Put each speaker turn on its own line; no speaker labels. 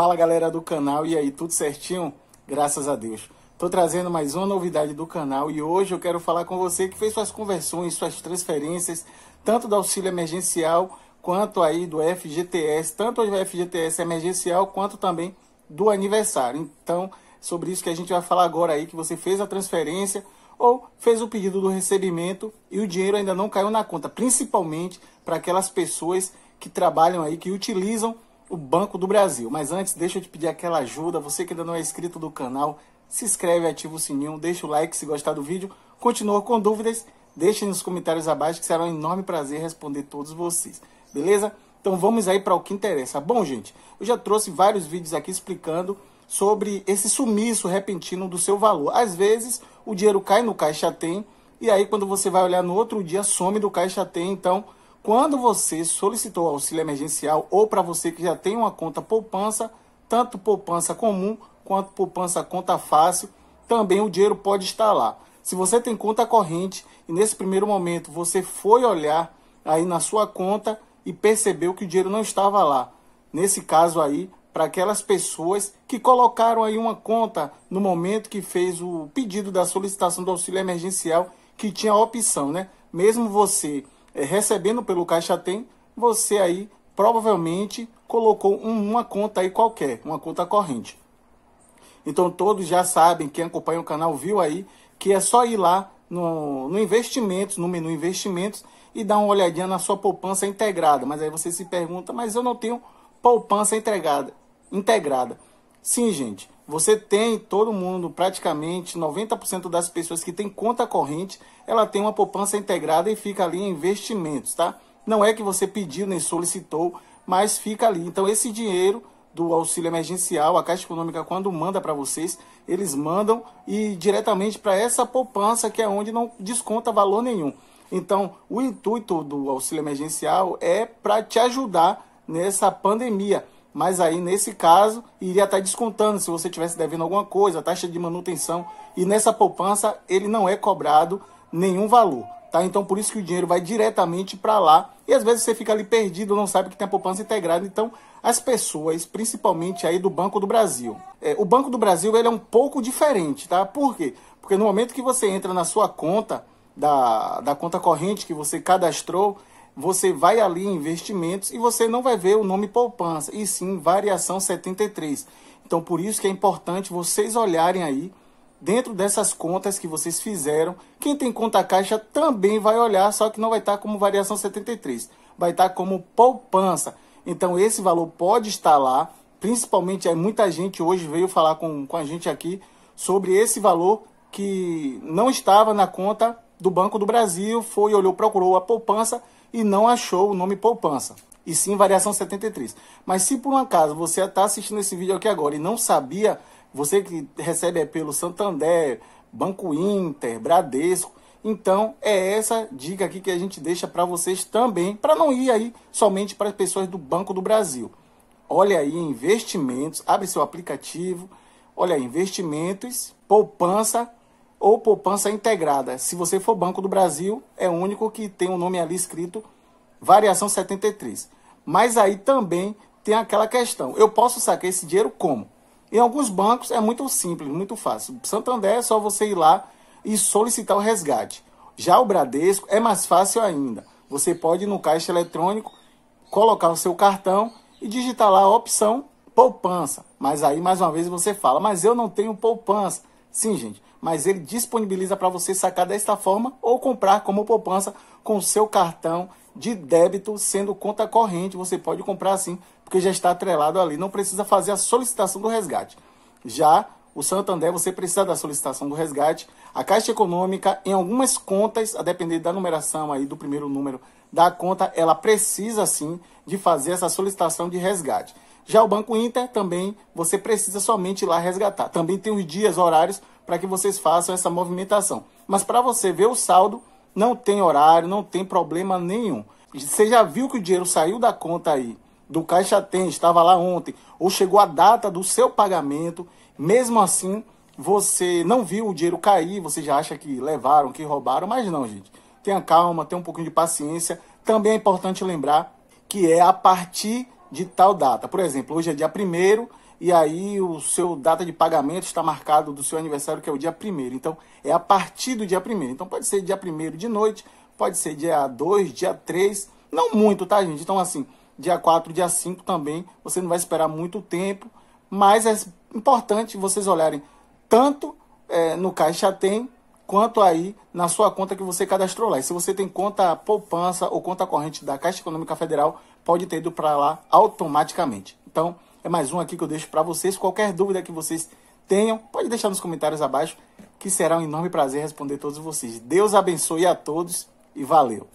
Fala galera do canal, e aí, tudo certinho? Graças a Deus. Tô trazendo mais uma novidade do canal e hoje eu quero falar com você que fez suas conversões, suas transferências, tanto do auxílio emergencial quanto aí do FGTS, tanto do FGTS emergencial quanto também do aniversário. Então, sobre isso que a gente vai falar agora aí, que você fez a transferência ou fez o pedido do recebimento e o dinheiro ainda não caiu na conta, principalmente para aquelas pessoas que trabalham aí, que utilizam o Banco do Brasil. Mas antes, deixa eu te pedir aquela ajuda. Você que ainda não é inscrito do canal, se inscreve, ativa o sininho, deixa o like se gostar do vídeo. Continua com dúvidas, deixe nos comentários abaixo que será um enorme prazer responder todos vocês. Beleza? Então vamos aí para o que interessa. Bom, gente, eu já trouxe vários vídeos aqui explicando sobre esse sumiço repentino do seu valor. Às vezes, o dinheiro cai no caixa tem e aí quando você vai olhar no outro dia some do caixa tem, então quando você solicitou auxílio emergencial ou para você que já tem uma conta poupança, tanto poupança comum quanto poupança conta fácil, também o dinheiro pode estar lá. Se você tem conta corrente e nesse primeiro momento você foi olhar aí na sua conta e percebeu que o dinheiro não estava lá, nesse caso aí, para aquelas pessoas que colocaram aí uma conta no momento que fez o pedido da solicitação do auxílio emergencial, que tinha a opção, né? Mesmo você é, recebendo pelo Caixa Tem, você aí provavelmente colocou uma conta aí qualquer, uma conta corrente. Então todos já sabem, quem acompanha o canal viu aí, que é só ir lá no, no investimentos, no menu investimentos, e dar uma olhadinha na sua poupança integrada. Mas aí você se pergunta, mas eu não tenho poupança integrada. integrada. Sim, gente, você tem todo mundo, praticamente 90% das pessoas que tem conta corrente, ela tem uma poupança integrada e fica ali em investimentos, tá? Não é que você pediu nem solicitou, mas fica ali. Então esse dinheiro do auxílio emergencial, a Caixa Econômica quando manda para vocês, eles mandam e diretamente para essa poupança que é onde não desconta valor nenhum. Então, o intuito do auxílio emergencial é para te ajudar nessa pandemia mas aí nesse caso iria estar tá descontando se você tivesse devendo alguma coisa, taxa de manutenção, e nessa poupança ele não é cobrado nenhum valor, tá? Então por isso que o dinheiro vai diretamente para lá e às vezes você fica ali perdido, não sabe que tem a poupança integrada. Então as pessoas, principalmente aí do Banco do Brasil, é, o Banco do Brasil ele é um pouco diferente, tá? Por quê? Porque no momento que você entra na sua conta da, da conta corrente que você cadastrou, você vai ali em investimentos e você não vai ver o nome poupança, e sim variação 73. Então, por isso que é importante vocês olharem aí dentro dessas contas que vocês fizeram. Quem tem conta caixa também vai olhar, só que não vai estar como variação 73, vai estar como poupança. Então esse valor pode estar lá, principalmente é muita gente hoje veio falar com, com a gente aqui sobre esse valor que não estava na conta do Banco do Brasil, foi, olhou, procurou a poupança e não achou o nome poupança, e sim variação 73. Mas se por um acaso você está assistindo esse vídeo aqui agora e não sabia, você que recebe é pelo Santander, Banco Inter, Bradesco, então é essa dica aqui que a gente deixa para vocês também, para não ir aí somente para as pessoas do Banco do Brasil. Olha aí investimentos, abre seu aplicativo, olha aí investimentos, poupança ou poupança integrada. Se você for Banco do Brasil, é o único que tem o um nome ali escrito variação 73. Mas aí também tem aquela questão, eu posso sacar esse dinheiro como? Em alguns bancos é muito simples, muito fácil. Santander é só você ir lá e solicitar o resgate. Já o Bradesco é mais fácil ainda. Você pode ir no caixa eletrônico, colocar o seu cartão e digitar lá a opção poupança. Mas aí mais uma vez você fala: "Mas eu não tenho poupança". Sim, gente mas ele disponibiliza para você sacar desta forma ou comprar como poupança com seu cartão de débito, sendo conta corrente. Você pode comprar assim, porque já está atrelado ali, não precisa fazer a solicitação do resgate. Já o Santander, você precisa da solicitação do resgate. A Caixa Econômica, em algumas contas, a depender da numeração aí do primeiro número da conta, ela precisa sim de fazer essa solicitação de resgate. Já o Banco Inter também você precisa somente ir lá resgatar. Também tem os dias, horários para que vocês façam essa movimentação. Mas para você ver o saldo, não tem horário, não tem problema nenhum. Você já viu que o dinheiro saiu da conta aí, do Caixa Tem, estava lá ontem, ou chegou a data do seu pagamento, mesmo assim, você não viu o dinheiro cair, você já acha que levaram, que roubaram, mas não, gente. Tenha calma, tenha um pouquinho de paciência. Também é importante lembrar que é a partir de tal data. Por exemplo, hoje é dia 1 e aí o seu data de pagamento está marcado do seu aniversário, que é o dia 1 Então, é a partir do dia 1 Então, pode ser dia 1 de noite, pode ser dia 2, dia 3, não muito, tá, gente? Então, assim, dia 4, dia 5 também, você não vai esperar muito tempo, mas é importante vocês olharem tanto é, no Caixa Tem, quanto aí na sua conta que você cadastrou lá. E se você tem conta poupança ou conta corrente da Caixa Econômica Federal, pode ter ido para lá automaticamente. Então, é mais um aqui que eu deixo para vocês. Qualquer dúvida que vocês tenham, pode deixar nos comentários abaixo, que será um enorme prazer responder todos vocês. Deus abençoe a todos e valeu!